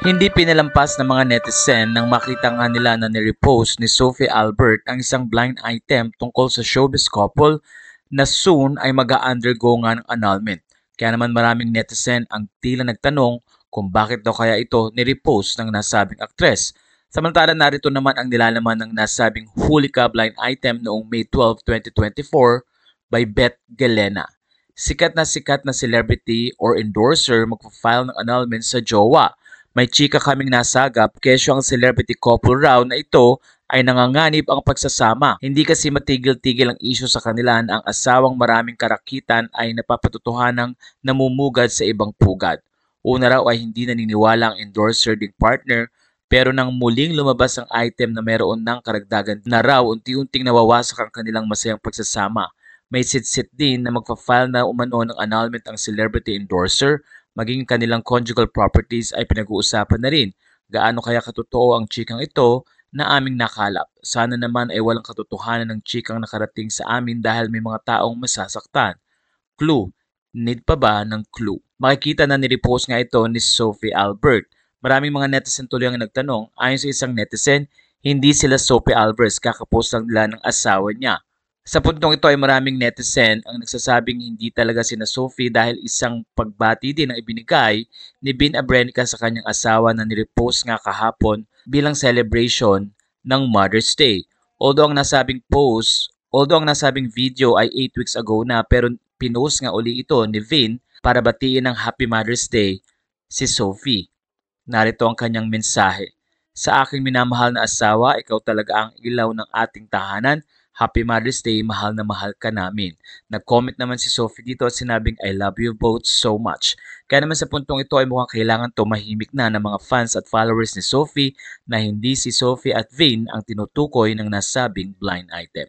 Hindi pinalampas ng mga netizen nang makita nga nila na nirepost ni Sophie Albert ang isang blind item tungkol sa showbiz couple na soon ay mag-undergo a nga ng annulment. Kaya naman maraming netizen ang tila nagtanong kung bakit daw kaya ito nirepost ng nasabing aktres. Samantala narito naman ang nilalaman ng nasabing huli ka blind item noong May 12, 2024 by Beth Galena. Sikat na sikat na celebrity or endorser magpa-file ng annulment sa jowa may chika kaming nasagap kesyo ang celebrity couple raw na ito ay nanganganib ang pagsasama. Hindi kasi matigil-tigil ang isyo sa kanila na ang asawang maraming karakitan ay napapatutuhanang namumugad sa ibang pugad. Una raw ay hindi naniniwala ang endorser ding partner pero nang muling lumabas ang item na meron ng karagdagan na raw unti-unting nawawasak ang kanilang masayang pagsasama. May sit-sit din na magpa-file na umano ng annulment ang celebrity endorser maging kanilang conjugal properties ay pinag-uusapan na rin. Gaano kaya katotoo ang chikang ito na aming nakalap? Sana naman ay walang katotohanan ng chikang nakarating sa amin dahil may mga taong masasaktan. Clue. Need pa ba ng clue? Makikita na nirepost nga ito ni Sophie Albert. Maraming mga netizen tuloy ang nagtanong. Ayon sa isang netizen, hindi sila Sophie Alvarez, kakapost lang nila ng asawa niya. Sa puntong ito ay maraming netizen ang nagsasabing hindi talaga sina Sophie dahil isang pagbati din ang ibinigay ni Bin Abrenica sa kanyang asawa na nirepost nga kahapon bilang celebration ng Mother's Day. Although ang nasabing post, although ang nasabing video ay 8 weeks ago na pero pinost nga uli ito ni Vin para batiin ng Happy Mother's Day si Sophie. Narito ang kanyang mensahe. Sa aking minamahal na asawa, ikaw talaga ang ilaw ng ating tahanan Happy Mother's Day, mahal na mahal ka namin. Nag-comment naman si Sophie dito at sinabing I love you both so much. Kaya naman sa puntong ito ay mukhang kailangan tumahimik na ng mga fans at followers ni Sophie na hindi si Sophie at Vin ang tinutukoy ng nasabing blind item.